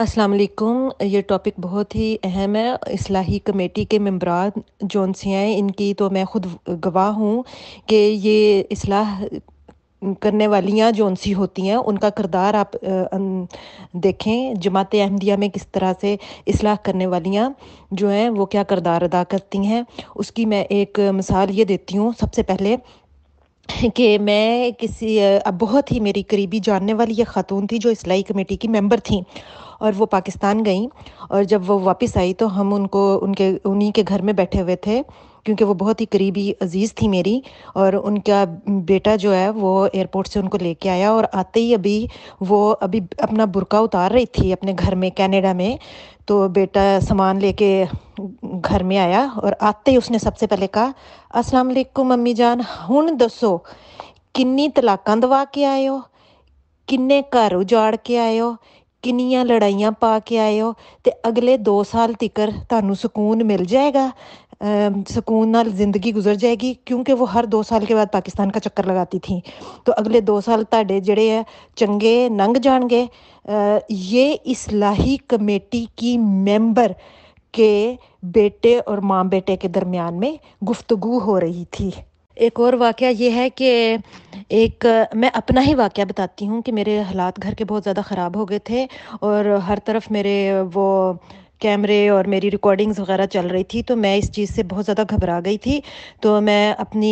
अस्सलाम वालेकुम ये टॉपिक बहुत ही अहम है इसलाही कमेटी के मम्बरान जौन से हैं इनकी तो मैं खुद गवाह हूँ कि ये इसलाह करने वालियाँ जौन सी होती हैं उनका किरदार आप देखें जमात अहमदिया में किस तरह से इसलाह करने वालियाँ जो हैं वो क्या करदार अदा करती हैं उसकी मैं एक मिसाल ये देती हूँ सबसे पहले कि मैं किसी बहुत ही मेरी करीबी जानने वाली ये खातून थी जो इसलाई कमेटी की मेंबर थी और वो पाकिस्तान गई और जब वो वापस आई तो हम उनको उनके उन्हीं के घर में बैठे हुए थे क्योंकि वो बहुत ही करीबी अजीज़ थी मेरी और उनका बेटा जो है वो एयरपोर्ट से उनको लेके आया और आते ही अभी वो अभी अपना बुरका उतार रही थी अपने घर में कनाडा में तो बेटा सामान लेके घर में आया और आते ही उसने सबसे पहले कहा अस्सलाम वालेकुम मम्मी जान हूँ दसो किन्नी तलाक दवा के आए हो किन्ने घर उजाड़ के आए हो ਕਿੰਨੀਆਂ लड़ाइया पा के आए हो तो अगले दो साल ਤੱਕਰ ਤੁਹਾਨੂੰ ਸਕੂਨ ਮਿਲ ਜਾਏਗਾ सुकून नाल ज़िंदगी गुजर जाएगी क्योंकि वो हर दो साल के बाद पाकिस्तान का चक्कर लगाती थी तो अगले दो साल ताडे जड़े चंगे नंग जाएंगे ये इस लाही कमेटी की मैंबर के बेटे और माँ बेटे के दरमियान में गुफ्तगु हो रही थी एक और वाक़ ये है कि एक मैं अपना ही वाक़ बताती हूँ कि मेरे हालात घर के बहुत ज़्यादा ख़राब हो गए थे और हर तरफ मेरे वो कैमरे और मेरी रिकॉर्डिंग्स वगैरह चल रही थी तो मैं इस चीज़ से बहुत ज़्यादा घबरा गई थी तो मैं अपनी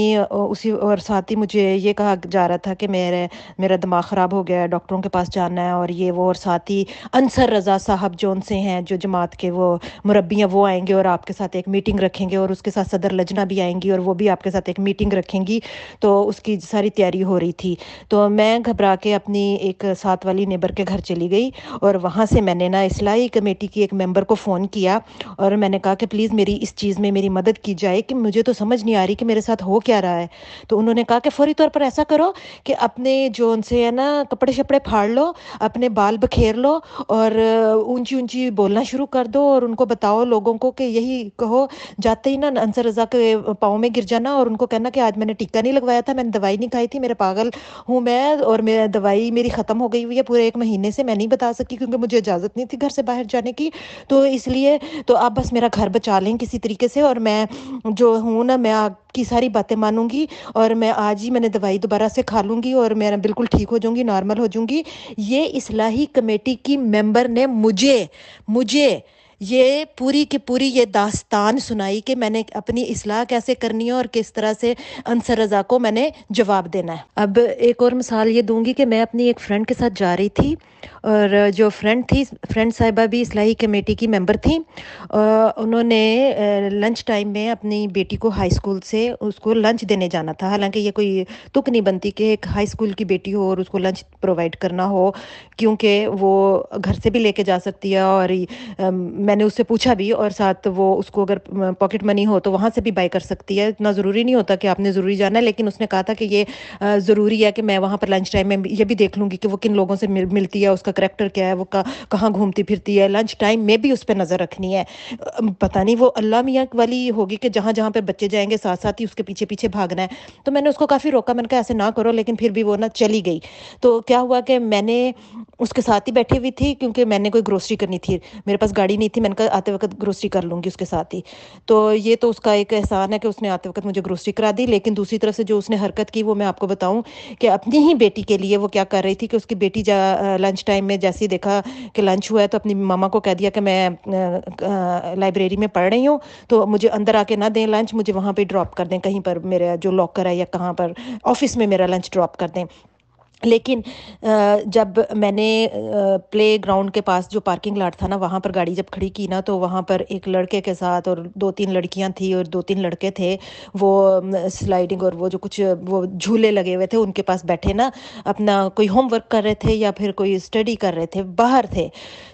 उसी और साथ ही मुझे ये कहा जा रहा था कि मेरे मेरा दिमाग ख़राब हो गया है डॉक्टरों के पास जाना है और ये वो और साथ ही अनसर रज़ा साहब जो उनसे हैं जो जमात के वो मुरबी हैं वो आएंगे और आपके साथ एक मीटिंग रखेंगे और उसके साथ सदर लजना भी आएंगी और वो भी आपके साथ एक मीटिंग रखेंगी तो उसकी सारी तैयारी हो रही थी तो मैं घबरा के अपनी एक साथ वाली नेबर के घर चली गई और वहाँ से मैंने ना इसलाई कमेटी की एक मेम्बर को फ़ोन किया और मैंने कहा कि प्लीज़ मेरी इस चीज़ में मेरी मदद की जाए कि मुझे तो समझ नहीं आ रही कि मेरे साथ हो क्या रहा है तो उन्होंने कहा कि फ़ौरी तौर पर ऐसा करो कि अपने जो उनसे है ना कपड़े शपड़े फाड़ लो अपने बाल बखेर लो और ऊंची ऊंची बोलना शुरू कर दो और उनको बताओ लोगों को कि यही कहो जाते ही ना अंसर रजा के पाँव में गिर जाना और उनको कहना कि आज मैंने टीका नहीं लगवाया था मैंने दवाई नहीं खाई थी मेरा पागल हूँ मैं और मेरा दवाई मेरी ख़त्म हो गई हुई है पूरे एक महीने से मैं नहीं बता सकी क्योंकि मुझे इजाज़त नहीं थी घर से बाहर जाने की तो इसलिए तो आप बस मेरा घर बचा लें किसी तरीके से और मैं जो हूँ ना मैं आपकी सारी बातें मानूंगी और मैं आज ही मैंने दवाई दोबारा से खा लूँगी और मैं बिल्कुल ठीक हो जाऊँगी नॉर्मल हो जाऊँगी ये इसलाही कमेटी की मेम्बर ने मुझे मुझे ये पूरी की पूरी ये दास्तान सुनाई कि मैंने अपनी असलाह कैसे करनी है और किस तरह से अंसर रज़ा को मैंने जवाब देना है अब एक और मिसाल ये दूंगी कि मैं अपनी एक फ्रेंड के साथ जा रही थी और जो फ्रेंड थी फ्रेंड साहिबा भी इसलाही कमेटी की मेंबर थी उन्होंने लंच टाइम में अपनी बेटी को हाई स्कूल से उसको लंच देने जाना था हालांकि ये कोई तुक नहीं बनती कि एक हाई स्कूल की बेटी हो और उसको लंच प्रोवाइड करना हो क्योंकि वो घर से भी लेके जा सकती है और मैंने उससे पूछा भी और साथ वो उसको अगर पॉकेट मनी हो तो वहाँ से भी बाई कर सकती है इतना ज़रूरी नहीं होता कि आपने ज़रूरी जाना है लेकिन उसने कहा था कि ये ज़रूरी है कि मैं वहाँ पर लंच टाइम में ये भी देख लूँगी कि वो किन लोगों से मिल, मिलती है उसका करेक्टर क्या है वो कहाँ घूमती फिरती है लंच टाइम में भी उस पर नज़र रखनी है पता नहीं वो अल्लाह मियाँ वाली होगी कि जहाँ जहाँ पर बच्चे जाएंगे साथ साथ ही उसके पीछे पीछे भागना है तो मैंने उसको काफ़ी रोका मैंने कहा ऐसे ना करो लेकिन फिर भी वो ना चली गई तो क्या हुआ कि मैंने उसके साथ ही बैठी हुई थी क्योंकि मैंने कोई ग्रोसरी करनी थी मेरे पास गाड़ी नहीं थी थी मैंने कहा आते वक्त ग्रोसरी कर लूँगी उसके साथ ही तो ये तो उसका एक एहसान है कि उसने आते वक्त मुझे ग्रोसरी करा दी लेकिन दूसरी तरफ से जो उसने हरकत की वो मैं आपको बताऊँ कि अपनी ही बेटी के लिए वो क्या कर रही थी कि उसकी बेटी जा लंच टाइम में जैसे ही देखा कि लंच हुआ है तो अपनी मामा को कह दिया कि मैं लाइब्रेरी में पढ़ रही हूँ तो मुझे अंदर आके ना दें लंच मुझे वहाँ पर ड्रॉप कर दें कहीं पर मेरा जो लॉकर है या कहाँ पर ऑफिस में मेरा लंच ड्रॉप कर दें लेकिन जब मैंने प्ले ग्राउंड के पास जो पार्किंग लाट था ना वहाँ पर गाड़ी जब खड़ी की ना तो वहाँ पर एक लड़के के साथ और दो तीन लड़कियाँ थी और दो तीन लड़के थे वो स्लाइडिंग और वो जो कुछ वो झूले लगे हुए थे उनके पास बैठे ना अपना कोई होमवर्क कर रहे थे या फिर कोई स्टडी कर रहे थे बाहर थे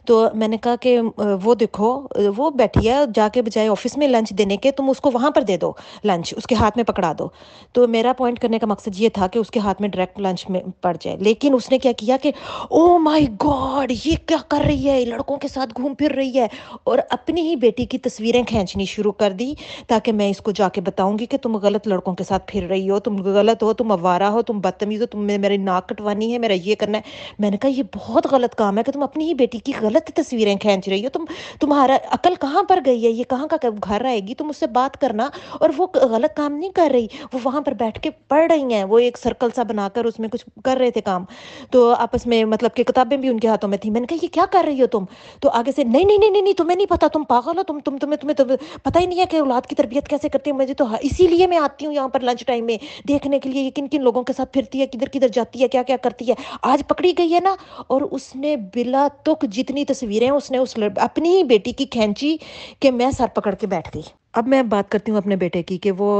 तो मैंने कहा कि वो देखो वो बैठी है जाके बजाय ऑफिस में लंच देने के तुम उसको वहाँ पर दे दो लंच उसके हाथ में पकड़ा दो तो मेरा पॉइंट करने का मकसद ये था कि उसके हाथ में डायरेक्ट लंच में मर जाए लेकिन उसने क्या किया कि ओ माय गॉड ये क्या कर रही है लड़कों के साथ घूम फिर रही है और अपनी ही बेटी की तस्वीरें खींचनी शुरू कर दी ताकि मैं इसको जाके बताऊंगी कि तुम गलत लड़कों के साथ फिर रही हो तुम गलत हो तुम अवारा हो तुम बदतमीज हो तुम्हें मेरी नाक कटवानी है मेरा ये करना है मैंने कहा ये बहुत गलत काम है कि तुम अपनी ही बेटी की गलत तस्वीरें खींच रही हो तुम तुम्हारा अकल कहाँ पर गई है ये कहाँ का घर आएगी तुम उससे बात करना और वो गलत काम नहीं कर रही वो वहां पर बैठ के पढ़ रही हैं वो एक सर्कल सा बनाकर उसमें कुछ कर रहे थे काम तो आपस में मतलब कि किताबें भी उनके हाथों में थी मैंने कहा ये क्या कर रही हो तुम तो आगे से नहीं नहीं नहीं नहीं तुम्हें नहीं पता तुम पागल हो तुम तुम तुम्हें तुम्हें, तुम्हें पता ही नहीं है कि औलाद की तरबियत कैसे करती हूँ मुझे तो हाँ, इसीलिए मैं आती हूँ यहाँ पर लंच टाइम में देखने के लिए ये किन किन लोगों के साथ फिरती है किधर किधर जाती है क्या क्या करती है आज पकड़ी गई है ना और उसने बिला तुक जितनी तस्वीरें उसने उस अपनी ही बेटी की खींची कि मैं सर पकड़ के बैठ गई अब मैं बात करती हूँ अपने बेटे की कि वो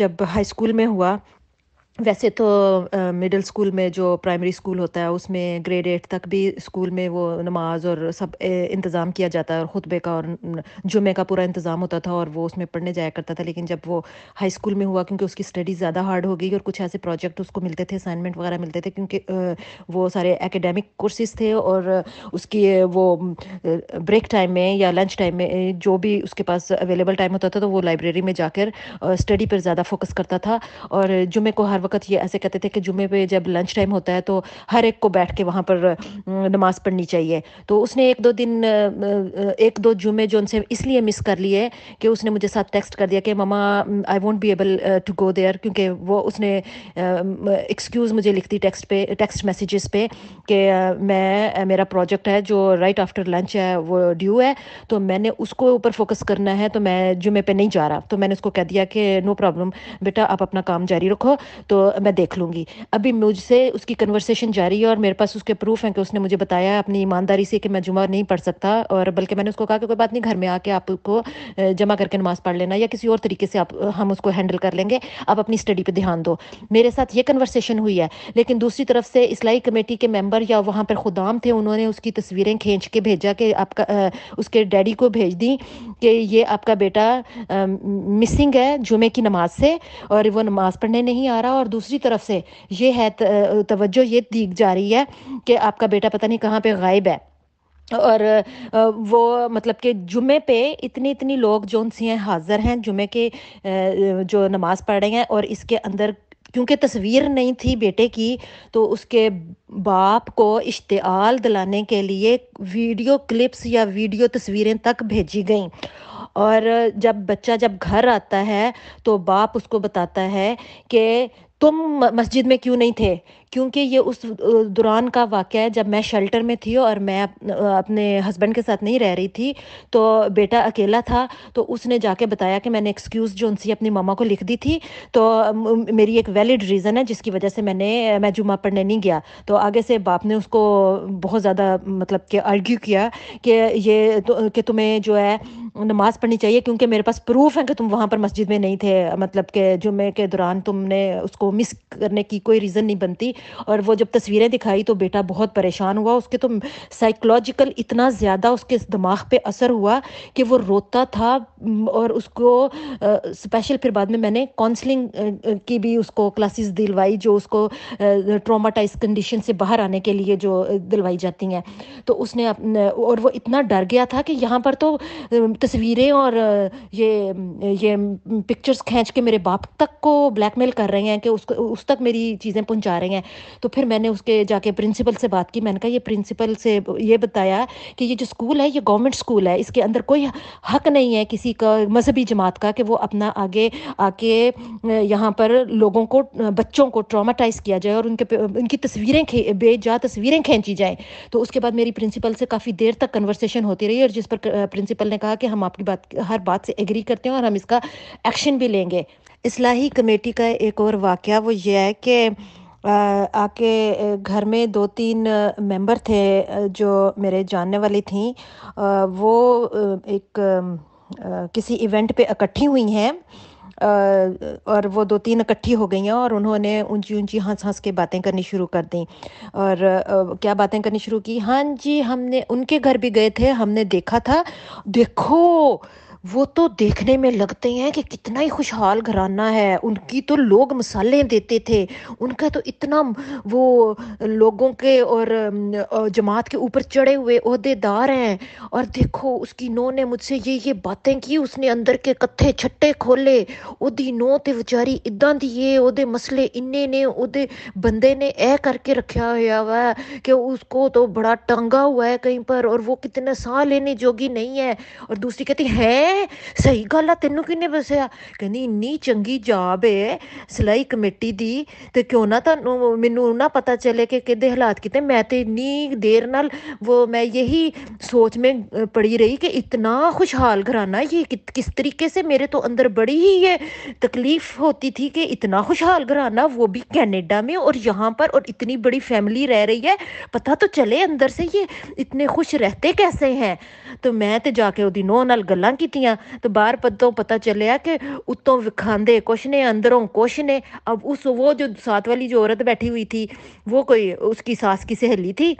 जब हाई स्कूल में हुआ वैसे तो मिडिल स्कूल में जो प्राइमरी स्कूल होता है उसमें ग्रेड एट तक भी स्कूल में वो नमाज और सब इंतज़ाम किया जाता है और ख़ुतबे का और जुमे का पूरा इंतज़ाम होता था और वो उसमें पढ़ने जाया करता था लेकिन जब वो हाई स्कूल में हुआ क्योंकि उसकी स्टडी ज़्यादा हार्ड हो गई और कुछ ऐसे प्रोजेक्ट उसको मिलते थे असाइनमेंट वगैरह मिलते थे क्योंकि वो सारे एकेडमिक कोर्सेज थे और उसकी वो ब्रेक टाइम में या लंच टाइम में जो भी उसके पास अवेलेबल टाइम होता था तो वो लाइब्रेरी में जाकर स्टडी पर ज़्यादा फोकस करता था और जुमे को हर वक्त ये ऐसे कहते थे कि जुमे पे जब लंच टाइम होता है तो हर एक को बैठ के वहाँ पर नमाज पढ़नी चाहिए तो उसने एक दो दिन एक दो जुमे जो उनसे इसलिए मिस कर लिए कि उसने मुझे साथ टेक्स्ट कर दिया कि mama I want be able to go there क्योंकि वो उसने एक्सक्यूज़ मुझे लिखती टेक्स्ट पे टेक्स्ट मैसेजेस पे कि मैं मेरा प्रोजेक्ट है जो राइट आफ्टर लंच है वो ड्यू है तो मैंने उसको ऊपर फोकस करना है तो मैं जुमे पर नहीं जा रहा तो मैंने उसको कह दिया कि नो प्रॉब्लम बेटा आप अपना काम जारी रखो तो मैं देख लूँगी अभी मुझसे उसकी कन्वर्सेशन जारी है और मेरे पास उसके प्रूफ हैं कि उसने मुझे बताया अपनी ईमानदारी से कि मैं जुमा नहीं पढ़ सकता और बल्कि मैंने उसको कहा कि कोई बात नहीं घर में आके आपको जमा करके नमाज़ पढ़ लेना या किसी और तरीके से आप हम उसको हैंडल कर लेंगे आप अपनी स्टडी पर ध्यान दो मेरे साथ ये कन्वर्सेशन हुई है लेकिन दूसरी तरफ से इसलाई कमेटी के मेम्बर या वहाँ पर खुदाम थे उन्होंने उसकी तस्वीरें खींच के भेजा कि आपका उसके डैडी को भेज दी कि ये आपका बेटा मिसिंग है जुमे की नमाज से और वो नमाज पढ़ने नहीं आ रहा और दूसरी तरफ से ये है तवज्जो ये दी जा रही है कि आपका बेटा पता नहीं कहाँ पे गायब है और वो मतलब कि जुमे पे इतनी इतनी लोग जो उनसे हैं हाज़िर हैं जुमे के जो नमाज़ पढ़ रहे हैं और इसके अंदर क्योंकि तस्वीर नहीं थी बेटे की तो उसके बाप को इश्तियाल दिलाने के लिए वीडियो क्लिप्स या वीडियो तस्वीरें तक भेजी गईं और जब बच्चा जब घर आता है तो बाप उसको बताता है कि तुम मस्जिद में क्यों नहीं थे क्योंकि ये उस दौरान का वाक़ है जब मैं शेल्टर में थी और मैं अपने हस्बैंड के साथ नहीं रह रही थी तो बेटा अकेला था तो उसने जाके बताया कि मैंने एक्सक्यूज़ जो उनसी अपनी मामा को लिख दी थी तो मेरी एक वैलिड रीज़न है जिसकी वजह से मैंने मैं जुमा पढ़ने नहीं गया तो आगे से बाप ने उसको बहुत ज़्यादा मतलब कि आर्ग्यू किया कि ये तो, कि तुम्हें जो है नमाज़ पढ़नी चाहिए क्योंकि मेरे पास प्रूफ है कि तुम वहाँ पर मस्जिद में नहीं थे मतलब कि जुमे के दौरान तुमने उसको मिस करने की कोई रीज़न नहीं बनती और वो जब तस्वीरें दिखाई तो बेटा बहुत परेशान हुआ उसके तो साइकोलॉजिकल इतना ज़्यादा उसके दिमाग पे असर हुआ कि वो रोता था और उसको स्पेशल फिर बाद में मैंने काउंसलिंग की भी उसको क्लासेस दिलवाई जो उसको ट्रामाटाइज कंडीशन से बाहर आने के लिए जो दिलवाई जाती हैं तो उसने और वो इतना डर गया था कि यहाँ पर तो तस्वीरें और ये ये पिक्चर्स खींच के मेरे बाप तक को ब्लैकमेल कर रहे हैं कि उस उसको उस तक मेरी चीज़ें पहुंचा रहे हैं तो फिर मैंने उसके जाके प्रिंसिपल से बात की मैंने कहा ये प्रिंसिपल से ये बताया कि ये जो स्कूल है ये गवर्नमेंट स्कूल है इसके अंदर कोई हक नहीं है किसी का मजहबी जमात का कि वो अपना आगे आके यहाँ पर लोगों को बच्चों को ट्रामाटाइज किया जाए और उनके उनकी तस्वीरें जा तस्वीरें खींची जाएँ तो उसके बाद मेरी प्रिंसिपल से काफ़ी देर तक कन्वर्सेशन होती रही और जिस पर प्रिंसिपल ने कहा कि हम आपकी बात हर बात से एग्री करते हैं और हम इसका एक्शन भी लेंगे इसलाही कमेटी का एक और वाक़ वो ये है कि आके घर में दो तीन मेंबर थे जो मेरे जानने वाली थी वो एक किसी इवेंट पे इकट्ठी हुई हैं और वो दो तीन इकट्ठी हो गई हैं और उन्होंने ऊंची ऊंची हंस हंस के बातें करनी शुरू कर दी और क्या बातें करनी शुरू की हाँ जी हमने उनके घर भी गए थे हमने देखा था देखो वो तो देखने में लगते हैं कि कितना ही खुशहाल घराना है उनकी तो लोग मसाले देते थे उनका तो इतना वो लोगों के और जमात के ऊपर चढ़े हुए अहदेदार हैं और देखो उसकी नो ने मुझसे ये ये बातें की उसने अंदर के कत्थे छट्टे खोले ओदी नो तो बेचारी इदा ਦੀ ਏ ਉਹਦੇ ਮਸਲੇ ਇੰਨੇ ਨੇ ਉਹਦੇ ਬੰਦੇ ਨੇ ਇਹ ਕਰਕੇ ਰੱਖਿਆ ਹੋਇਆ ਵਾ ਕਿ तो बड़ा टंगा हुआ है कहीं पर और वो कितना साह लेने जोगी नहीं है और दूसरी कहती है ਹੈ ਸਹੀ ਗੱਲ ਆ ਤੈਨੂੰ ਕਿਹਨੇ ਦੱਸਿਆ ਕਹਿੰਦੀ ਇੰਨੀ ਚੰਗੀ ਜਾਬ ਏ ਸਲਾਈ ਕਮੇਟੀ ਦੀ ਤੇ ਕਿਉਂ ਨਾ ਤੁਹਾਨੂੰ ਮੈਨੂੰ ਨਾ ਪਤਾ ਚਲੇ ਕਿ ਕਿਹਦੇ ਹਾਲਾਤ ਕਿਤੇ ਮੈਂ ਤੇ ਇੰਨੀ ਦੇਰ ਨਾਲ वो मैं यही सोच में पड़ी रही कि इतना खुशहाल घराना ये कि, किस तरीके से मेरे तो अंदर बड़ी ही ये तकलीफ होती थी कि इतना खुशहाल घराना वो भी कैनेडा में और यहाँ पर और इतनी बड़ी फैमिली रह रही है पता तो चले अंदर से ये इतने खुश रहते कैसे हैं तो मैं तो जाके वो दिनों नाल गल् की ਪੜ੍ਹੀਆਂ ਤੇ ਬਾਹਰ ਪੱਤੋਂ ਪਤਾ ਚੱਲਿਆ ਕਿ ਉੱਤੋਂ ਵਿਖਾਂਦੇ कुछ ने अंदरों कुछ ने अब उस वो जो सात वाली जो औरत बैठी हुई थी वो कोई उसकी सास की सहेली थी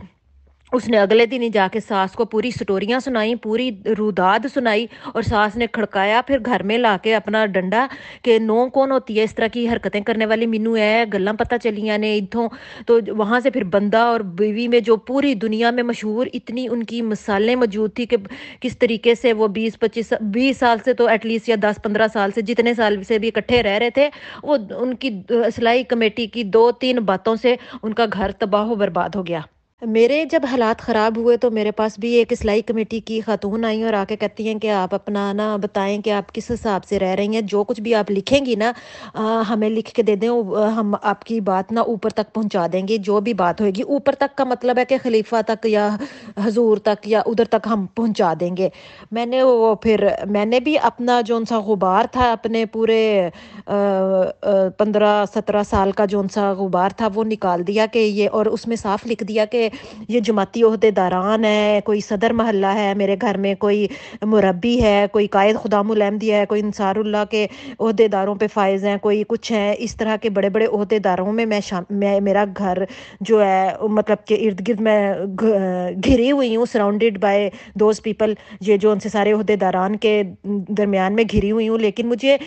उसने अगले दिन ही जाके सास को पूरी स्टोरियाँ सुनाई पूरी रुदाद सुनाई और सास ने खड़काया फिर घर में ला के अपना डंडा कि नो कौन होती है इस तरह की हरकतें करने वाली मीनू है गल्ला पता चलिया ने इतों तो वहाँ से फिर बंदा और बीवी में जो पूरी दुनिया में मशहूर इतनी उनकी मिसालें मौजूद थी कि किस तरीके से वो बीस पच्चीस बीस साल से तो एटलीस्ट या दस पंद्रह साल से जितने साल से भी इकट्ठे रह रहे थे वो उनकी सिलाई कमेटी की दो तीन बातों से उनका घर तबाह बर्बाद हो गया मेरे जब हालात ख़राब हुए तो मेरे पास भी एक सिलाई कमेटी की खातून आई और आके कहती हैं कि आप अपना ना बताएं कि आप किस हिसाब से रह रही हैं जो कुछ भी आप लिखेंगी ना आ, हमें लिख के दे दें हम आपकी बात ना ऊपर तक पहुंचा देंगे जो भी बात होगी ऊपर तक का मतलब है कि खलीफा तक या हजूर तक या उधर तक हम पहुँचा देंगे मैंने वो फिर मैंने भी अपना जौन सा गुबार था अपने पूरे पंद्रह सत्रह साल का जौन सा गुबार था वो निकाल दिया कि ये और उसमें साफ लिख दिया कि ये जमाती अहदेदारान है कोई सदर महल्ला है मेरे घर में कोई मुरबी है कोई कायद ख़ुदाम है कोई इंसारुल्ला के अहदेदारों पर फायज़ हैं कोई कुछ हैं इस तरह के बड़े बड़े अहदेदारों में मैं शाम मैं मेरा घर जो है मतलब के इर्द गिर्द मैं घिरी हुई हूँ सराउंडेड बाय दोज पीपल ये जो उनसे सारे अहदेदारान के दरमियान में घिरी हुई हूँ लेकिन मुझे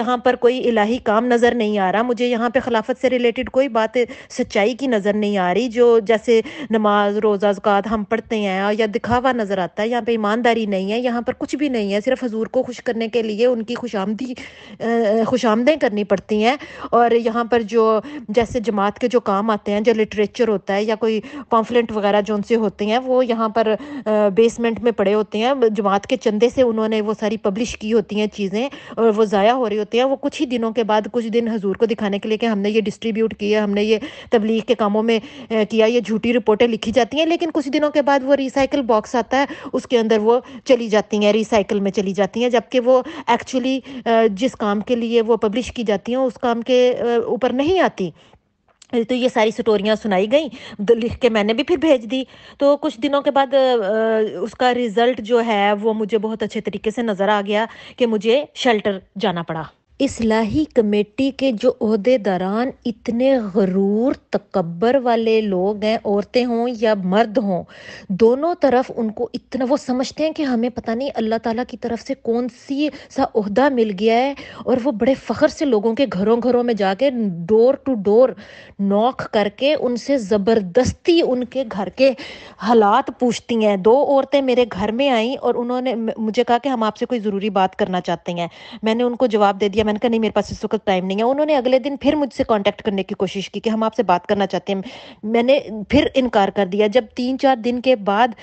यहाँ पर कोई इलाही काम नज़र नहीं आ रहा मुझे यहाँ पर खिलाफत से रिलेटेड कोई बात सच्चाई की नज़र नहीं आ रही जो जैसे नमाज रोज़ा ज़क़़त हम पढ़ते हैं या दिखावा नज़र आता है यहाँ पर ईमानदारी नहीं है यहाँ पर कुछ भी नहीं है सिर्फ हजूर को खुश करने के लिए उनकी खुश आमदी खुश आमदें करनी पड़ती हैं और यहाँ पर जो जैसे जमात के जो काम आते हैं जो लिटरेचर होता है या कोई पॉम्फलेट वगैरह जो उनसे होते हैं वो यहाँ पर बेसमेंट में पड़े होते हैं जमात के चंदे से उन्होंने वो सारी पब्लिश की होती हैं चीज़ें और वो ज़ाया हो रही होती हैं वो कुछ ही दिनों के बाद कुछ दिन हजूर को दिखाने के लिए कि हमने ये डिस्ट्रीब्यूट किया हमने ये तबलीग के कामों में किया ये झूठी रिपोर्ट रिपोर्टें लिखी जाती हैं लेकिन कुछ दिनों के बाद वो रिसाइकल बॉक्स आता है उसके अंदर वो चली जाती हैं रिसाइकल में चली जाती हैं जबकि वो एक्चुअली जिस काम के लिए वो पब्लिश की जाती हैं उस काम के ऊपर नहीं आती तो ये सारी स्टोरियाँ सुनाई गई तो लिख के मैंने भी फिर भेज दी तो कुछ दिनों के बाद उसका रिज़ल्ट जो है वो मुझे बहुत अच्छे तरीके से नज़र आ गया कि मुझे शेल्टर जाना पड़ा इसलाही कमेटी के जो अहदेदारान इतने गरूर तकबर वाले लोग हैं औरतें हों या मर्द हों दोनों तरफ उनको इतना वो समझते हैं कि हमें पता नहीं अल्लाह ताला की तरफ से कौन सी सा अहदा मिल गया है और वो बड़े फ़ख्र से लोगों के घरों घरों में जाके डोर टू डोर नॉक करके उनसे ज़बरदस्ती उनके घर के हालात पूछती हैं दो औरतें मेरे घर में आई और उन्होंने मुझे कहा कि हम आपसे कोई ज़रूरी बात करना चाहते हैं मैंने उनको जवाब दे दिया मैंने कहा नहीं मेरे पास इस वक्त टाइम नहीं है उन्होंने अगले दिन फिर मुझसे कॉन्टैक्ट करने की कोशिश की कि हम आपसे बात करना चाहते हैं मैंने फिर इनकार कर दिया जब तीन चार दिन के बाद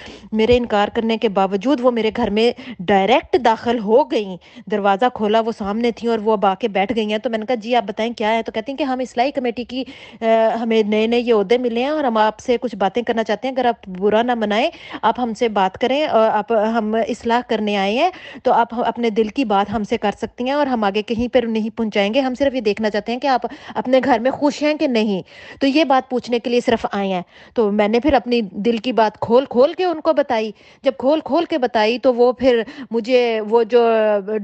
मेरे इनकार करने के बावजूद वो मेरे घर में डायरेक्ट दाखिल हो गई दरवाज़ा खोला वो सामने थी और वो अब आके बैठ गई हैं तो मैंने कहा जी आप बताएं क्या है तो कहती हैं कि हम इसलाई कमेटी की आ, हमें नए नए ये अहदे मिले हैं और हम आपसे कुछ बातें करना चाहते हैं अगर आप बुरा ना मनाएं आप हमसे बात करें और आप हम इसलाह करने आए हैं तो आप अपने दिल की बात हमसे कर सकती हैं और हम आगे कहीं पर पर नहीं पहुंचाएंगे हम सिर्फ ये देखना चाहते हैं कि आप अपने घर में खुश हैं कि नहीं तो ये बात पूछने के लिए सिर्फ आए हैं तो मैंने फिर अपनी दिल की बात खोल खोल के उनको बताई जब खोल खोल के बताई तो वो फिर मुझे वो जो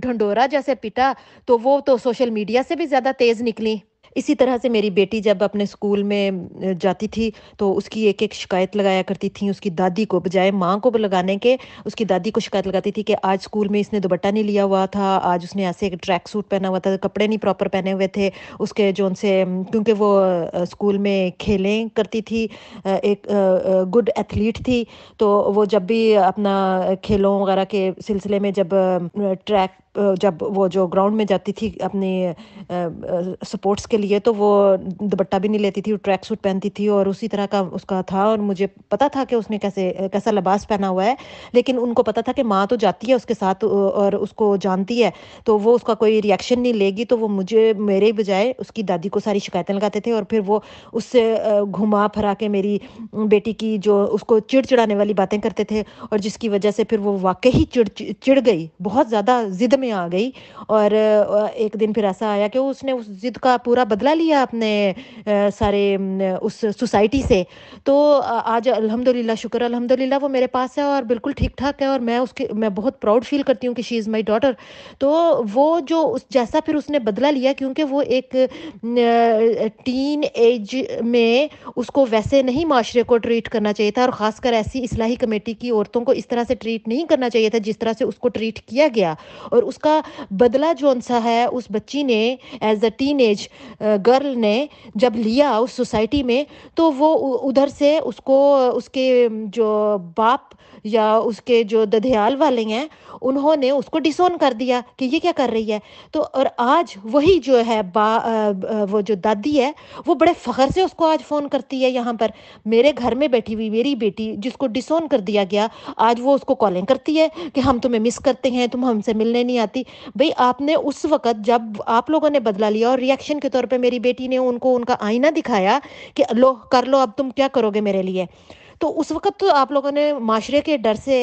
ढंडोरा जैसे पिटा तो वो तो सोशल मीडिया से भी ज़्यादा तेज़ निकली इसी तरह से मेरी बेटी जब अपने स्कूल में जाती थी तो उसकी एक एक शिकायत लगाया करती थी उसकी दादी को बजाय माँ को लगाने के उसकी दादी को शिकायत लगाती थी कि आज स्कूल में इसने दुपट्टा नहीं लिया हुआ था आज उसने ऐसे एक ट्रैक सूट पहना हुआ था कपड़े नहीं प्रॉपर पहने हुए थे उसके जो उनसे क्योंकि वो स्कूल में खेलें करती थी एक गुड एथलीट थी तो वो जब भी अपना खेलों वगैरह के सिलसिले में जब ट्रैक जब वो जो ग्राउंड में जाती थी अपने सपोर्ट्स के लिए तो वो दुपट्टा भी नहीं लेती थी ट्रैक सूट पहनती थी और उसी तरह का उसका था और मुझे पता था कि उसने कैसे कैसा लबास पहना हुआ है लेकिन उनको पता था कि माँ तो जाती है उसके साथ और उसको जानती है तो वो उसका कोई रिएक्शन नहीं लेगी तो वो मुझे मेरे बजाय उसकी दादी को सारी शिकायतें लगाते थे और फिर वो उससे घुमा फिरा के मेरी बेटी की जो उसको चिड़चिड़ाने वाली बातें करते थे और जिसकी वजह से फिर वो वाकई ही चिड़ चिड़ गई बहुत ज़्यादा जिद में में आ गई और एक दिन फिर ऐसा आया कि उसने उस जिद का पूरा बदला लिया अपने सारे उस सोसाइटी से तो आज अल्हम्दुलिल्लाह शुक्र अल्हम्दुलिल्लाह वो मेरे पास है और बिल्कुल ठीक ठाक है और मैं उसके मैं बहुत प्राउड फील करती हूँ कि शी इज़ माई डॉटर तो वो जो उस जैसा फिर उसने बदला लिया क्योंकि वो एक टीन एज में उसको वैसे नहीं माशरे को ट्रीट करना चाहिए था और ख़ासकर ऐसी इसलाही कमेटी की औरतों को इस तरह से ट्रीट नहीं करना चाहिए था जिस तरह से उसको ट्रीट किया गया और उस उसका बदला जो सा है उस बच्ची ने as a teenage girl ने जब लिया उस सोसाइटी में तो वो उधर से उसको उसके जो बाप या उसके जो दध्याल वाले हैं उन्होंने उसको डिसोन कर दिया कि ये क्या कर रही है तो और आज वही जो है बा वो जो दादी है वो बड़े फखर से उसको आज फ़ोन करती है यहाँ पर मेरे घर में बैठी हुई मेरी बेटी जिसको डिसोन कर दिया गया आज वो उसको कॉलिंग करती है कि हम तुम्हें मिस करते हैं तुम हमसे मिलने नहीं आती भाई आपने उस वक्त जब आप लोगों ने बदला लिया और रिएक्शन के तौर पर मेरी बेटी ने उनको उनका आईना दिखाया कि लो कर लो अब तुम क्या करोगे मेरे लिए तो उस वक्त तो आप लोगों ने माशरे के डर से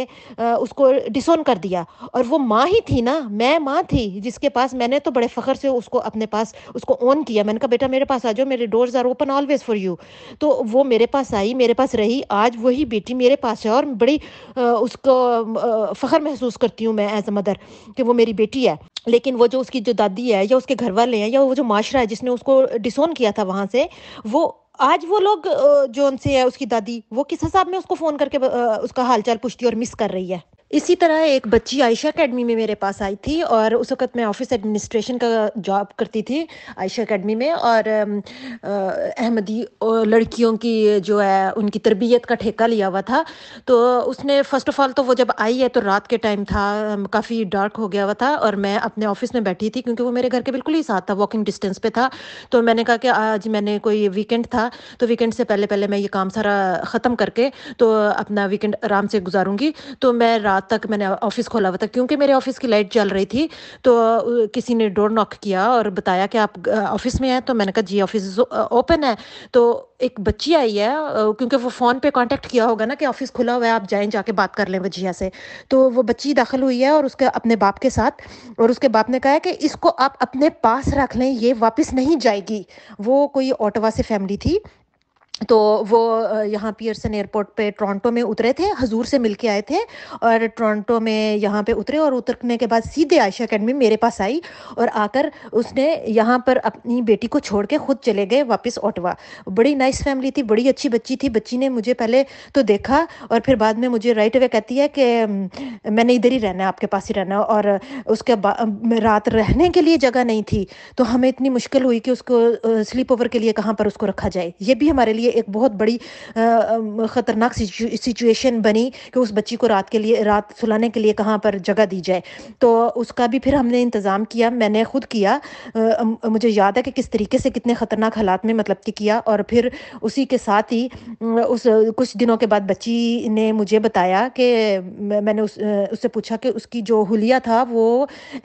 उसको डिसोन कर दिया और वो माँ ही थी ना मैं माँ थी जिसके पास मैंने तो बड़े फ़खर से उसको अपने पास उसको ऑन किया मैंने कहा बेटा मेरे पास आ जाओ मेरे doors are open always for you तो वो मेरे पास आई मेरे पास रही आज वही बेटी मेरे पास है और बड़ी उसको फ़ख्र महसूस करती हूँ मैं एज अ मदर कि वो मेरी बेटी है लेकिन वो जो उसकी जो दादी है या उसके घर वाले हैं या वो जो माशरा है जिसने उसको डिसोन किया था वहाँ से वो आज वो लोग जो उनसे है उसकी दादी वो किस हिसाब में उसको फ़ोन करके उसका हालचाल पूछती और मिस कर रही है इसी तरह एक बच्ची आयशा अकेडमी में मेरे पास आई थी और उस वक्त मैं ऑफिस एडमिनिस्ट्रेशन का जॉब करती थी आयशा अकेडमी में और अहमदी लड़कियों की जो है उनकी तरबियत का ठेका लिया हुआ था तो उसने फ़र्स्ट ऑफ़ ऑल तो वो जब आई है तो रात के टाइम था काफ़ी डार्क हो गया हुआ था और मैं अपने ऑफिस में बैठी थी क्योंकि वो मेरे घर के बिल्कुल ही साथ था वॉकिंग डिस्टेंस पे था तो मैंने कहा कि आज मैंने कोई वीकेंड था था तो वीकेंड से पहले पहले मैं ये काम सारा ख़त्म करके तो अपना वीकेंड आराम से गुजारूंगी तो मैं रात तक मैंने ऑफिस खोला हुआ था क्योंकि मेरे ऑफिस की लाइट जल रही थी तो किसी ने डोर नॉक किया और बताया कि आप ऑफिस में हैं तो मैंने कहा जी ऑफिस ओपन है तो एक बच्ची आई है क्योंकि वो फ़ोन पे कांटेक्ट किया होगा ना कि ऑफिस खुला हुआ है आप जाएं जाके बात कर लें वजिया से तो वो बच्ची दाखिल हुई है और उसके अपने बाप के साथ और उसके बाप ने कहा है कि इसको आप अपने पास रख लें ये वापस नहीं जाएगी वो कोई ओटवा से फैमिली थी तो वो यहाँ पियर्सन एयरपोर्ट पे टोरंटो में उतरे थे हजूर से मिल के आए थे और टोरंटो में यहाँ पे उतरे और उतरने के बाद सीधे आयशा अकेडमी मेरे पास आई और आकर उसने यहाँ पर अपनी बेटी को छोड़ के खुद चले गए वापस ओटवा बड़ी नाइस फैमिली थी बड़ी अच्छी बच्ची थी बच्ची ने मुझे पहले तो देखा और फिर बाद में मुझे राइट अवे कहती है कि मैंने इधर ही रहना है आपके पास ही रहना और उसके रात रहने के लिए जगह नहीं थी तो हमें इतनी मुश्किल हुई कि उसको स्लीप ओवर के लिए कहाँ पर उसको रखा जाए ये भी हमारे लिए लिए एक बहुत बड़ी ख़तरनाक सिचुएशन बनी कि उस बच्ची को रात के लिए रात सुलाने के लिए कहाँ पर जगह दी जाए तो उसका भी फिर हमने इंतज़ाम किया मैंने खुद किया मुझे याद है कि किस तरीके से कितने ख़तरनाक हालात में मतलब कि किया और फिर उसी के साथ ही उस कुछ दिनों के बाद बच्ची ने मुझे बताया कि मैंने उस उससे पूछा कि उसकी जो हुलिया था वो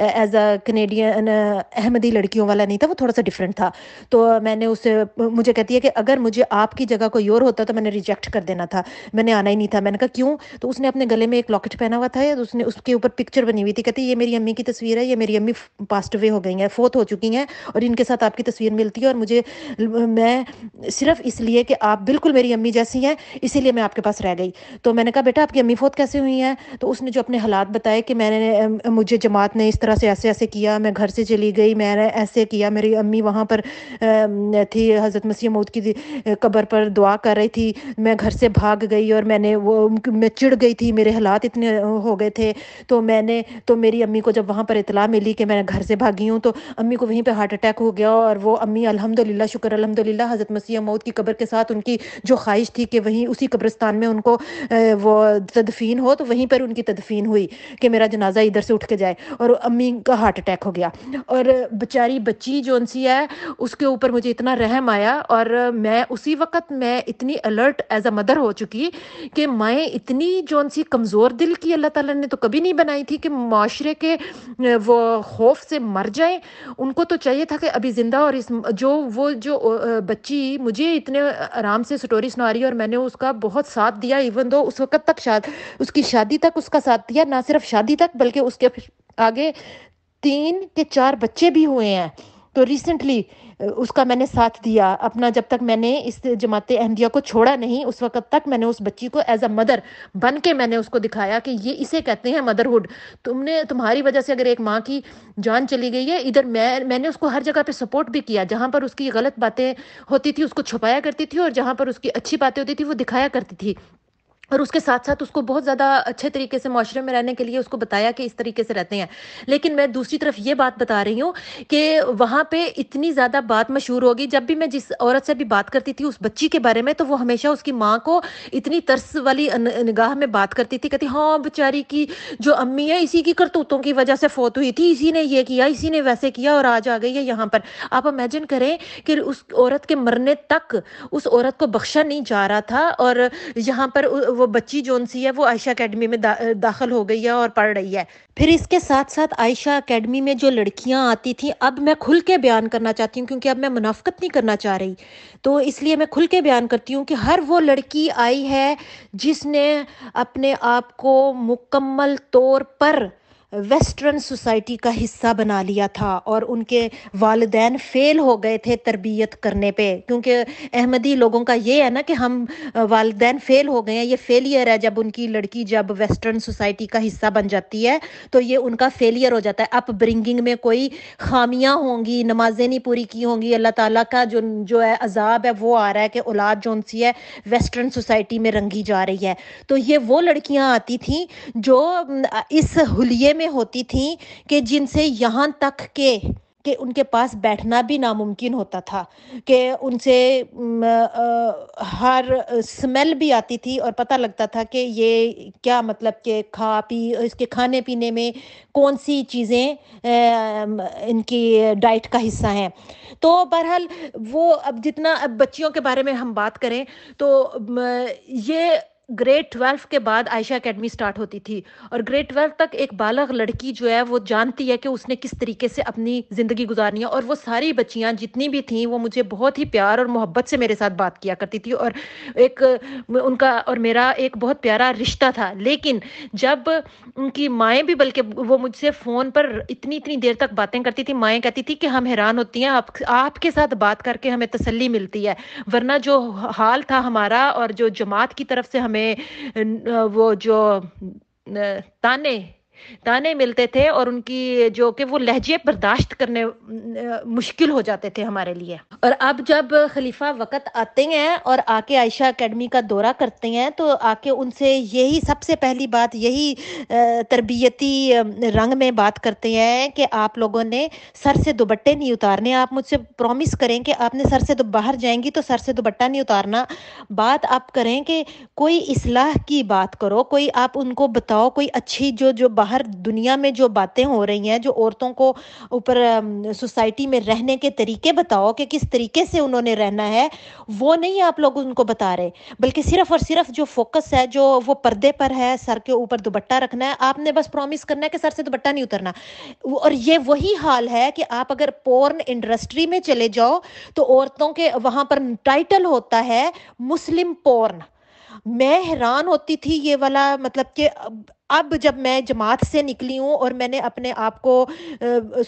एज अ कनेडियन अहमदी लड़कियों वाला नहीं था वो थोड़ा सा डिफरेंट था तो मैंने उसे मुझे कहती है कि अगर मुझे आप आपकी जगह कोई और होता तो मैंने रिजेक्ट कर देना था मैंने आना ही नहीं था मैंने कहा क्यों तो उसने अपने गले में एक लॉकेट पहना हुआ था या उसने उसके ऊपर पिक्चर बनी हुई थी कहती ये मेरी अम्मी की तस्वीर है ये मेरी अम्मी पास्ट अवे हो गई हैं फोत हो चुकी हैं और इनके साथ आपकी तस्वीर मिलती है और मुझे मैं सिर्फ इसलिए कि आप बिल्कुल मेरी अम्मी जैसी हैं इसीलिए मैं आपके पास रह गई तो मैंने कहा बेटा आपकी अम्मी फोत कैसे हुई हैं तो उसने जो अपने हालात बताए कि मैंने मुझे जमात ने इस तरह से ऐसे ऐसे किया मैं घर से चली गई मैंने ऐसे किया मेरी अम्मी वहाँ पर थी हज़रत मसीह मौद की कब कब्र पर दुआ कर रही थी मैं घर से भाग गई और मैंने वो मैं चिड़ गई थी मेरे हालात इतने हो गए थे तो मैंने तो मेरी अम्मी को जब वहाँ पर इतला मिली कि मैं घर से भागी हूँ तो अम्मी को वहीं पर हार्ट अटैक हो गया और वो अम्मी अलहमदिल्ला शुक्र अलहमदिल्ला हज़रत मसीह मौत की कब्र के साथ उनकी जो ख्वाहिश थी कि वहीं उसी कब्रस्तान में उनको वो तदफीन हो तो वहीं पर उनकी तदफीन हुई कि मेरा जनाजा इधर से उठ के जाए और अम्मी का हार्ट अटैक हो गया और बेचारी बच्ची जो सी है उसके ऊपर मुझे इतना रहम आया और मैं उसी वक्त वक्त मैं इतनी अलर्ट एज अ मदर हो चुकी कि माएँ इतनी जोन सी कमज़ोर दिल की अल्लाह ताला ने तो कभी नहीं बनाई थी कि माशरे के वो खौफ से मर जाए उनको तो चाहिए था कि अभी ज़िंदा और इस जो वो जो बच्ची मुझे इतने आराम से स्टोरी सुना रही और मैंने उसका बहुत साथ दिया इवन दो उस वक्त तक शाद उसकी शादी तक उसका साथ दिया ना सिर्फ शादी तक बल्कि उसके आगे तीन के चार बच्चे भी हुए हैं तो रिसेंटली उसका मैंने साथ दिया अपना जब तक मैंने इस जमात अहमदिया को छोड़ा नहीं उस वक्त तक मैंने उस बच्ची को एज अ मदर बन के मैंने उसको दिखाया कि ये इसे कहते हैं मदरहुड तुमने तुम्हारी वजह से अगर एक माँ की जान चली गई है इधर मैं मैंने उसको हर जगह पर सपोर्ट भी किया जहाँ पर उसकी गलत बातें होती थी उसको छुपाया करती थी और जहाँ पर उसकी अच्छी बातें होती थी वो दिखाया करती थी और उसके साथ साथ उसको बहुत ज़्यादा अच्छे तरीके से माशरे में रहने के लिए उसको बताया कि इस तरीके से रहते हैं लेकिन मैं दूसरी तरफ ये बात बता रही हूँ कि वहाँ पे इतनी ज़्यादा बात मशहूर होगी जब भी मैं जिस औरत से भी बात करती थी उस बच्ची के बारे में तो वो हमेशा उसकी माँ को इतनी तरस वाली निगाह में बात करती थी कहती हाँ बेचारी की जो अम्मी है इसी की करतूतों की वजह से फोत हुई थी इसी ने ये किया इसी ने वैसे किया और आज आ गई है यहाँ पर आप इमेजिन करें कि उस औरत के मरने तक उस औरत को बख्शा नहीं जा रहा था और यहाँ पर वो बच्ची जोन सी है वो आयशा अकेडमी में दा, दाखिल हो गई है और पढ़ रही है फिर इसके साथ साथ आयशा अकेडमी में जो लड़कियां आती थी अब मैं खुल के बयान करना चाहती हूँ क्योंकि अब मैं मुनाफ्त नहीं करना चाह रही तो इसलिए मैं खुल के बयान करती हूँ कि हर वो लड़की आई है जिसने अपने आप को मुकम्मल तौर पर वेस्टर्न सोसाइटी का हिस्सा बना लिया था और उनके वालदेन फेल हो गए थे तरबियत करने पे क्योंकि अहमदी लोगों का ये है ना कि हम वालदेन फेल हो गए हैं ये फेलियर है जब उनकी लड़की जब वेस्टर्न सोसाइटी का हिस्सा बन जाती है तो ये उनका फेलियर हो जाता है अपब्रिंगिंग में कोई खामियां होंगी नमाजें नहीं पूरी की होंगी अल्लाह ताला का जो जो है अजाब है वो आ रहा है कि औलाद जो सी है वेस्टर्न सोसाइटी में रंगी जा रही है तो ये वो लड़कियां आती थी जो इस हुलिये में ऐसे होती थी कि जिनसे यहाँ तक के कि उनके पास बैठना भी नामुमकिन होता था कि उनसे हर स्मेल भी आती थी और पता लगता था कि ये क्या मतलब कि खा पी इसके खाने पीने में कौन सी चीज़ें इनकी डाइट का हिस्सा हैं तो बहरहाल वो अब जितना अब बच्चियों के बारे में हम बात करें तो ये ग्रेड ट्वेल्व के बाद आयशा एकेडमी स्टार्ट होती थी और ग्रेड ट्वेल्व तक एक बालक लड़की जो है वो जानती है कि उसने किस तरीके से अपनी ज़िंदगी गुजारनी है और वो सारी बच्चियाँ जितनी भी थीं वो मुझे बहुत ही प्यार और मोहब्बत से मेरे साथ बात किया करती थी और एक उनका और मेरा एक बहुत प्यारा रिश्ता था लेकिन जब उनकी माएँ भी बल्कि वो मुझसे फ़ोन पर इतनी इतनी देर तक बातें करती थी माएँ कहती थी कि हम हैरान होती हैं आप आपके साथ बात करके हमें तसली मिलती है वरना जो हाल था हमारा और जो जमात की तरफ से हमें हमें वो जो ताने ताने मिलते थे और उनकी जो कि वो लहजे बर्दाश्त करने मुश्किल हो जाते थे हमारे लिए और अब जब खलीफा वक़्त आते हैं और आके आयशा एकेडमी का दौरा करते हैं तो आके उनसे यही सबसे पहली बात यही तरबियती रंग में बात करते हैं कि आप लोगों ने सर से दुबट्टे नहीं उतारने आप मुझसे प्रॉमिस करें कि आपने सर से बाहर जाएंगी तो सर से दुबट्टा नहीं उतारना बात आप करें कि कोई इसलाह की बात करो कोई आप उनको बताओ कोई अच्छी जो जो बाहर बाहर दुनिया में जो बातें हो रही हैं जो औरतों को ऊपर सोसाइटी में रहने के तरीके बताओ कि किस तरीके से उन्होंने रहना है वो नहीं आप लोग उनको बता रहे बल्कि सिर्फ और सिर्फ जो फोकस है जो वो पर्दे पर है सर के ऊपर दुपट्टा रखना है आपने बस प्रॉमिस करना है कि सर से दुपट्टा नहीं उतरना और ये वही हाल है कि आप अगर पोर्न इंडस्ट्री में चले जाओ तो औरतों के वहां पर टाइटल होता है मुस्लिम पोर्न मैं हैरान होती थी ये वाला मतलब कि अब जब मैं जमात से निकली हूँ और मैंने अपने आप को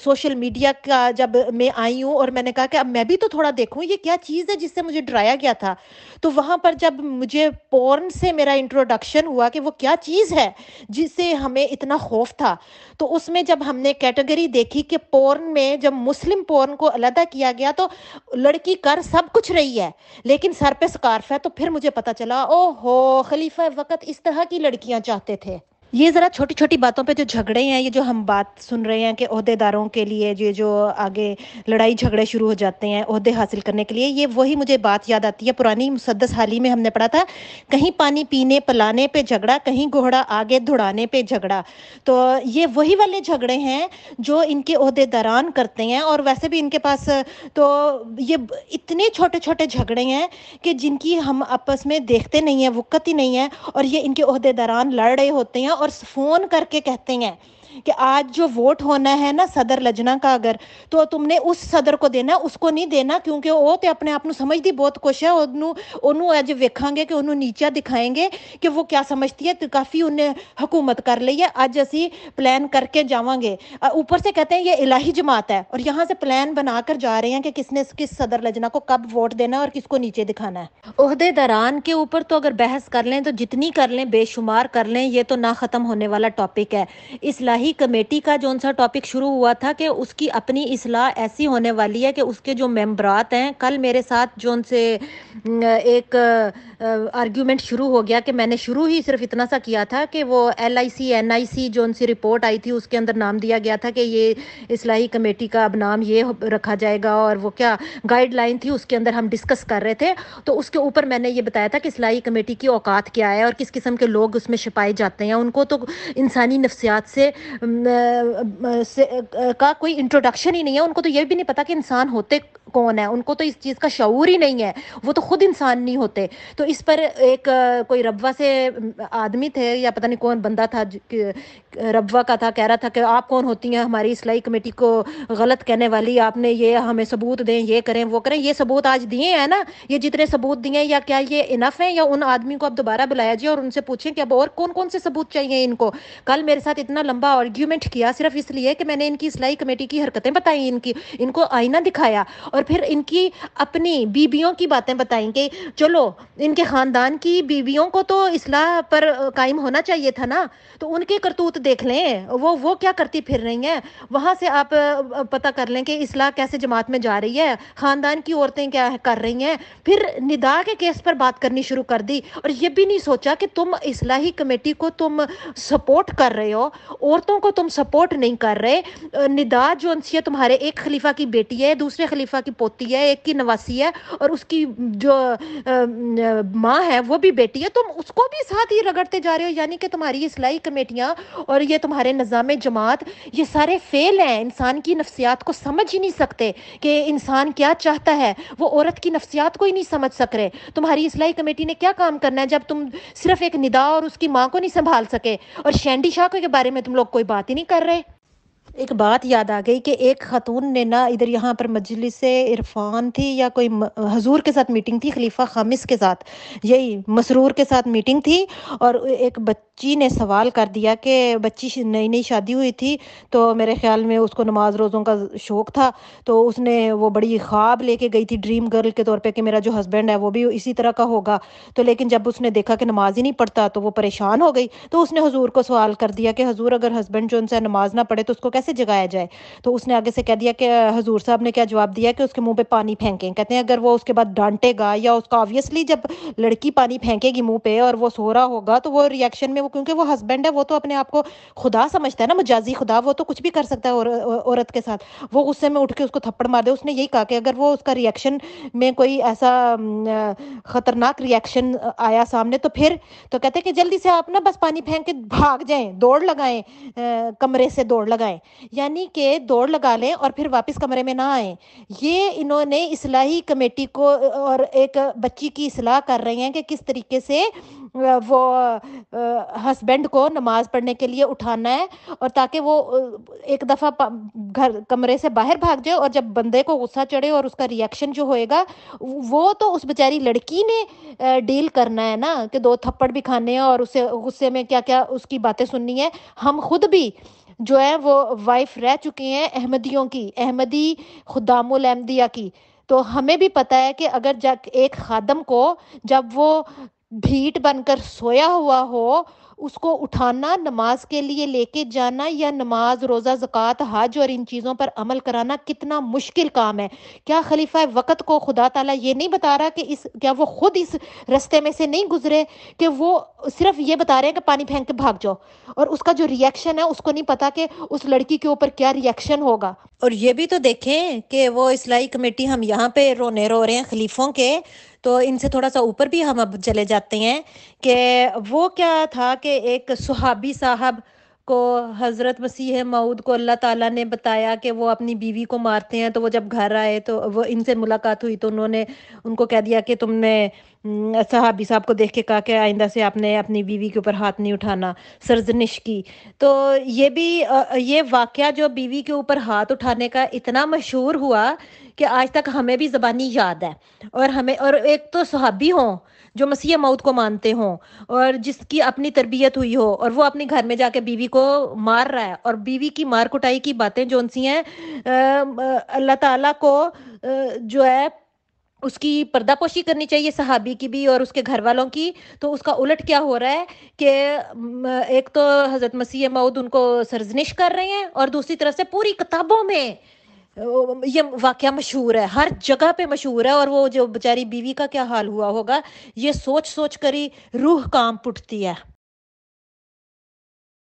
सोशल मीडिया का जब मैं आई हूँ और मैंने कहा कि अब मैं भी तो थोड़ा देखूँ ये क्या चीज़ है जिससे मुझे डराया गया था तो वहाँ पर जब मुझे पोर्न से मेरा इंट्रोडक्शन हुआ कि वो क्या चीज़ है जिससे हमें इतना खौफ था तो उसमें जब हमने कैटेगरी देखी कि पोर्न में जब मुस्लिम पोर्न को अलहदा किया गया तो लड़की कर सब कुछ रही है लेकिन सर पे स्कार्फ है तो फिर मुझे पता चला हो खलीफा वक़्त इस तरह की लड़कियाँ चाहते थे ये ज़रा छोटी छोटी बातों पे जो झगड़े हैं ये जो हम बात सुन रहे हैं कि अहदेदारों के लिए ये जो आगे लड़ाई झगड़े शुरू हो जाते हैं अहदे हासिल करने के लिए ये वही मुझे बात याद आती है पुरानी मुसदस हाल ही में हमने पढ़ा था कहीं पानी पीने पलाने पे झगड़ा कहीं घोड़ा आगे धुड़ाने पे झगड़ा तो ये वही वाले झगड़े हैं जो इनके अहदेदारान करते हैं और वैसे भी इनके पास तो ये इतने छोटे छोटे झगड़े हैं कि जिनकी हम आपस में देखते नहीं हैं वक्त ही नहीं है और ये इनके अहदेदारान लड़ रहे होते हैं और फोन करके कहते हैं कि आज जो वोट होना है ना सदर लजना का अगर तो तुमने उस सदर को देना उसको नहीं देना क्योंकि वो तो अपने आप समझती बहुत कुछ है ਕੁਛ ਹੈ ਉਹਨੂੰ ਉਹਨੂੰ ਅੱਜ ਵੇਖਾਂਗੇ ਕਿ ਉਹਨੂੰ ਨੀਚਾ ਦਿਖਾਏਗੇ ਕਿ ਉਹ ਕੀ ਸਮਝਦੀ ਹੈ ਕਾਫੀ ਉਹਨੇ है अज असी प्लान करके जावे ऊपर से कहते हैं ये इलाही जमात है और यहाँ से प्लान बनाकर जा रहे हैं कि किसने किस सदर लजना को कब वोट देना है और किसको नीचे दिखाना है दौरान के ऊपर तो अगर बहस कर लें तो जितनी कर लें बेशुमार कर लें ये तो ना ख़त्म होने वाला टॉपिक है इस इसलाही कमेटी का जो सा टॉपिक शुरू हुआ था कि उसकी अपनी असलाह ऐसी होने वाली है कि उसके जो मेम्बरात हैं कल मेरे साथ जो उनसे एक आर्ग्यूमेंट शुरू हो गया कि मैंने शुरू ही सिर्फ इतना सा किया था कि वो एल आई सी एन आई सी जो उनसी रिपोर्ट आई थी उसके अंदर नाम दिया गया था कि ये इसलाही कमेटी का अब नाम ये रखा जाएगा और वो क्या गाइडलाइन थी उसके अंदर हम डिस्कस कर रहे थे तो उसके ऊपर मैंने ये बताया था कि इसलाही कमेटी की औकात क्या है और किस किस्म के लोग उसमें छिपाए जाते हैं उनको तो इंसानी नफ्सियात से का कोई इंट्रोडक्शन ही नहीं है उनको तो ये भी नहीं पता कि इंसान होते कौन है उनको तो इस चीज़ का शूर ही नहीं है वो तो खुद इंसान नहीं होते तो इस पर एक कोई रबवा से आदमी थे या पता नहीं कौन बंदा था रबवा का था कह रहा था कि आप कौन होती हैं हमारी सिलाई कमेटी को गलत कहने वाली आपने ये हमें सबूत दें ये करें वो करें ये सबूत आज दिए हैं ना ये जितने सबूत दिए या क्या ये इनफ है या उन आदमी को आप दोबारा बुलाया जाए और उनसे पूछें कि अब और कौन कौन से सबूत चाहिए इनको कल मेरे साथ इतना लंबा आर्ग्यूमेंट किया सिर्फ इसलिए कि मैंने इनकी इसलाई कमेटी की हरकतें बताई इनकी इनको आईना दिखाया और और फिर इनकी अपनी बीबियों की बातें बताएंगे चलो इनके ख़ानदान की बीवियों को तो इसलाह पर कायम होना चाहिए था ना तो उनके करतूत देख लें वो वो क्या करती फिर रही हैं वहाँ से आप पता कर लें कि इसलाह कैसे जमात में जा रही है ख़ानदान की औरतें क्या कर रही हैं फिर निदा के केस पर बात करनी शुरू कर दी और ये भी नहीं सोचा कि तुम इसलाही कमेटी को तुम सपोर्ट कर रहे हो औरतों को तुम सपोर्ट नहीं कर रहे निदा जो तुम्हारे एक खलीफा की बेटी है दूसरे खलीफा की की पोती है एक की नवासी है और उसकी जो माँ है वो भी बेटी है तुम उसको भी साथ ही रगड़ते जा रहे हो यानी कि तुम्हारी इसलाई कमेटियाँ और ये तुम्हारे निज़ाम जमात ये सारे फेल हैं इंसान की नफसियात को समझ ही नहीं सकते कि इंसान क्या चाहता है वो औरत की नफसियात को ही नहीं समझ सक रहे तुम्हारी इसलाई कमेटी ने क्या काम करना है जब तुम सिर्फ एक निदा और उसकी माँ को नहीं संभाल सके और शैंडी शाह के बारे में तुम लोग कोई बात ही नहीं कर रहे एक बात याद आ गई कि एक खातून ने ना इधर यहाँ पर मजलिस इरफान थी या कोई हजूर के साथ मीटिंग थी खलीफा खामिस के साथ यही मसरूर के साथ मीटिंग थी और एक बच्ची ने सवाल कर दिया कि बच्ची नई नई शादी हुई थी तो मेरे ख्याल में उसको नमाज रोज़ों का शौक़ था तो उसने वो बड़ी ख्वाब लेके गई थी ड्रीम गर्ल के तौर पर कि मेरा जो हस्बैंड है वो भी इसी तरह का होगा तो लेकिन जब उसने देखा कि नमाज ही नहीं पढ़ता तो वो परेशान हो गई तो उसने हजूर को सवाल कर दिया कि हजूर अगर हस्बैंड जो उनसे नमाज ना पढ़े तो उसको कैसे जगाया जाए तो उसने आगे से कह दिया कि हजूर साहब ने क्या जवाब दिया कि उसके मुंह पे पानी फेंकें कहते हैं अगर वो उसके बाद डांटेगा या उसका ऑब्वियसली जब लड़की पानी फेंकेगी मुंह पे और वो सो रहा होगा तो वो रिएक्शन में वो क्योंकि वो हस्बैंड है वो तो अपने आप को खुदा समझता है ना मजाजी खुदा वो तो कुछ भी कर सकता है औरत के साथ वो गुस्से में उठ के उसको थप्पड़ मार दे उसने यही कहा कि अगर वो उसका रिएक्शन में कोई ऐसा खतरनाक रिएक्शन आया सामने तो फिर तो कहते हैं कि जल्दी से आप ना बस पानी फेंक के भाग जाएं दौड़ लगाएं कमरे से दौड़ लगाएं यानी कि दौड़ लगा लें और फिर वापस कमरे में ना आए ये इन्होंने इसलाही कमेटी को और एक बच्ची की इसलाह कर रहे हैं कि किस तरीके से वो हस्बैंड को नमाज पढ़ने के लिए उठाना है और ताकि वो एक दफ़ा घर कमरे से बाहर भाग जाए और जब बंदे को गुस्सा चढ़े और उसका रिएक्शन जो होएगा वो तो उस बेचारी लड़की ने डील करना है ना कि दो थप्पड़ भी खाने हैं और उसे गुस्से में क्या क्या उसकी बातें सुननी है हम खुद भी जो है वो वाइफ रह चुकी हैं अहमदियों की अहमदी खुदामदिया अहमदिया की तो हमें भी पता है कि अगर जब एक खादम को जब वो भीट बनकर सोया हुआ हो उसको उठाना नमाज के लिए लेके जाना या नमाज रोज़ा जक़ात हज और इन चीज़ों पर अमल कराना कितना मुश्किल काम है क्या खलीफा वक़्त को खुदा ताला ये नहीं बता रहा कि इस क्या वो खुद इस रस्ते में से नहीं गुजरे कि वो सिर्फ ये बता रहे हैं कि पानी फेंक के भाग जाओ और उसका जो रिएक्शन है उसको नहीं पता कि उस लड़की के ऊपर क्या रिएक्शन होगा और ये भी तो देखें कि वो इसलाई कमेटी हम यहाँ पे रोने रो रहे हैं खलीफों के तो इनसे थोड़ा सा ऊपर भी हम अब चले जाते हैं कि वो क्या था कि एक सुहाबी साहब को हज़रत मसीह मऊद को अल्लाह ताला ने बताया कि वो अपनी बीवी को मारते हैं तो वो जब घर आए तो वो इनसे मुलाकात हुई तो उन्होंने उनको कह दिया कि तुमने सहाबी साहब को देख के कहा कि आइंदा से आपने अपनी बीवी के ऊपर हाथ नहीं उठाना सरजनिश की तो ये भी ये वाक़ जो बीवी के ऊपर हाथ उठाने का इतना मशहूर हुआ कि आज तक हमें भी ज़बानी याद है और हमें और एक तो सहाबी हों जो मसीह मौत को मानते हों और जिसकी अपनी तरबियत हुई हो और वो अपने घर में जाके बीवी को मार रहा है और बीवी की मार कुटाई की बातें जो सी हैं अल्लाह ताला को जो है उसकी पर्दापोशी करनी चाहिए सहाबी की भी और उसके घर वालों की तो उसका उलट क्या हो रहा है कि एक तो हजरत मसीह मऊद उनको सरजनिश कर रहे हैं और दूसरी तरफ से पूरी किताबों में ये वाक्य मशहूर है हर जगह पे मशहूर है और वो जो बेचारी बीवी का क्या हाल हुआ होगा ये सोच सोच कर ही रूह काम पुटती है